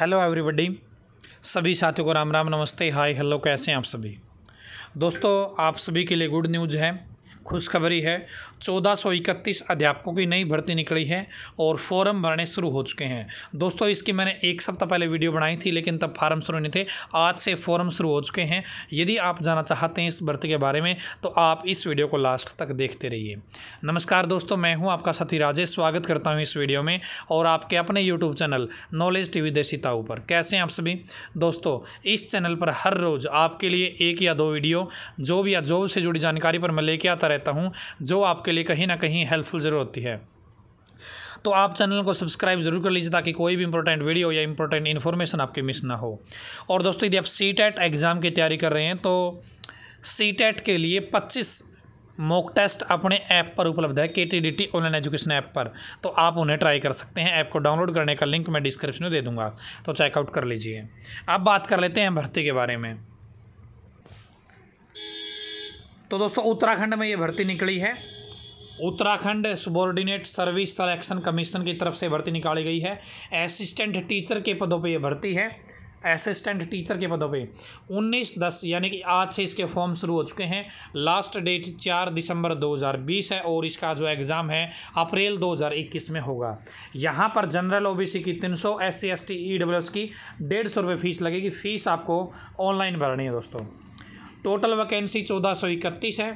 hello everybody सभी साथियों को राम राम नमस्ते हाय हेलो कैसे हैं आप सभी दोस्तों आप सभी के लिए गुड न्यूज़ है खुशखबरी है चौदह सौ इकतीस अध्यापकों की नई भर्ती निकली है और फॉर्म भरने शुरू हो चुके हैं दोस्तों इसकी मैंने एक सप्ताह पहले वीडियो बनाई थी लेकिन तब फार्म शुरू नहीं थे आज से फॉर्म शुरू हो चुके हैं यदि आप जाना चाहते हैं इस भर्ती के बारे में तो आप इस वीडियो को लास्ट तक देखते रहिए नमस्कार दोस्तों मैं हूँ आपका साथी राजेश स्वागत करता हूँ इस वीडियो में और आपके अपने यूट्यूब चैनल नॉलेज टी देसी ताऊ पर कैसे हैं आप सभी दोस्तों इस चैनल पर हर रोज़ आपके लिए एक या दो वीडियो जॉब या जॉब से जुड़ी जानकारी पर मैं लेके आता रहता हूँ जो आपके लिए कहीं ना कहीं हेल्पफुल ज़रूर होती है तो आप चैनल को सब्सक्राइब जरूर कर लीजिए ताकि कोई भी इंपॉर्टेंट वीडियो या इंपॉर्टेंट इन्फॉर्मेशन आपके मिस ना हो और दोस्तों यदि आप सी एग्ज़ाम की तैयारी कर रहे हैं तो सी के लिए पच्चीस मॉक टेस्ट अपने ऐप पर उपलब्ध है K T D T online education app पर तो आप उन्हें ट्राई कर सकते हैं ऐप को डाउनलोड करने का लिंक मैं डिस्क्रिप्शन में दे दूंगा तो चेकआउट कर लीजिए अब बात कर लेते हैं भर्ती के बारे में तो दोस्तों उत्तराखंड में ये भर्ती निकली है Uttarakhand subordinate service selection commission की तरफ से भर्ती निकाली गई है असिस्टेंट टीचर के पदों पे ये भर्ती है असिस्टेंट टीचर के पदों पे 19 दस यानी कि आज से इसके फॉर्म शुरू हो चुके हैं लास्ट डेट 4 दिसंबर 2020 है और इसका जो एग्ज़ाम है अप्रैल 2021 में होगा यहाँ पर जनरल ओबीसी की 300 सौ S C S T E W S की डेढ़ सौ रुपये फ़ीस लगेगी फ़ीस आपको ऑनलाइन भरनी है दोस्तों टोटल वैकेंसी चौदह सौ इकतीस है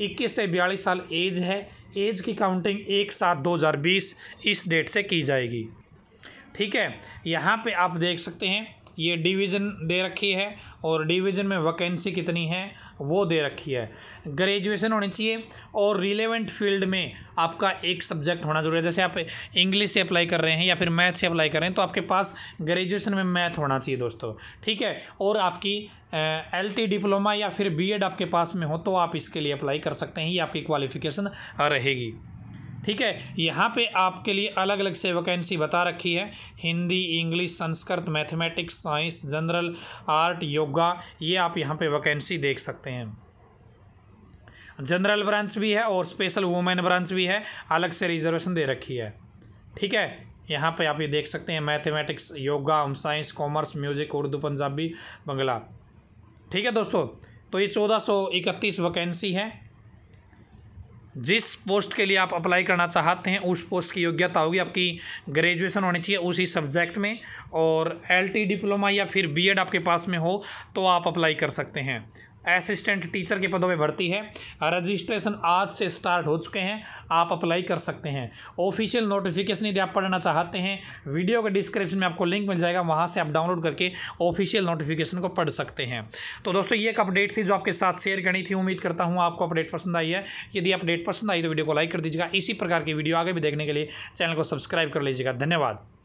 इक्कीस से बयालीस साल एज है एज की काउंटिंग एक सात दो हज़ार बीस इस डेट से की जाएगी ठीक है यहाँ पे आप देख सकते हैं ये डिवीज़न दे रखी है और डिवीज़न में वैकेंसी कितनी है वो दे रखी है ग्रेजुएशन होनी चाहिए और रिलेवेंट फील्ड में आपका एक सब्जेक्ट होना जरूरी है जैसे आप इंग्लिश से अप्लाई कर रहे हैं या फिर मैथ से अप्लाई कर रहे हैं तो आपके पास ग्रेजुएशन में मैथ होना चाहिए दोस्तों ठीक है और आपकी एल टी डिप्लोमा या फिर बी एड आपके पास में हो तो आप इसके लिए अप्लाई कर सकते हैं ये आपकी क्वालिफिकेशन रहेगी ठीक है यहाँ पे आपके लिए अलग अलग से वैकेंसी बता रखी है Hindi English Sanskrit mathematics science general art yoga ये आप यहाँ पे वैकेंसी देख सकते हैं जनरल ब्रांच भी है और स्पेशल वुमेन ब्रांच भी है अलग से रिजर्वेशन दे रखी है ठीक है यहाँ पे आप ये देख सकते हैं mathematics yoga home science commerce music Urdu Punjabi Bangla ठीक है दोस्तों तो ये चौदह सौ इकतीस वैकेंसी है जिस पोस्ट के लिए आप अप्लाई करना चाहते हैं उस पोस्ट की योग्यता होगी आपकी ग्रेजुएशन होनी चाहिए उसी सब्जेक्ट में और एलटी डिप्लोमा या फिर बीएड आपके पास में हो तो आप अप्लाई कर सकते हैं असिस्टेंट टीचर के पदों में भर्ती है रजिस्ट्रेशन आज से स्टार्ट हो चुके हैं आप अप्लाई कर सकते हैं ऑफिशियल नोटिफिकेशन यदि आप पढ़ना चाहते हैं वीडियो के डिस्क्रिप्शन में आपको लिंक मिल जाएगा वहाँ से आप डाउनलोड करके ऑफिशियल नोटिफिकेशन को पढ़ सकते हैं तो दोस्तों ये एक अपडेट थी जो आपके साथ शेयर करनी थी उम्मीद करता हूँ आपको अपडेट पसंद आई है यदि अपडेट पसंद आई तो वीडियो को लाइक कर दीजिएगा इसी प्रकार की वीडियो आगे भी देखने के लिए चैनल को सब्सक्राइब कर लीजिएगा धन्यवाद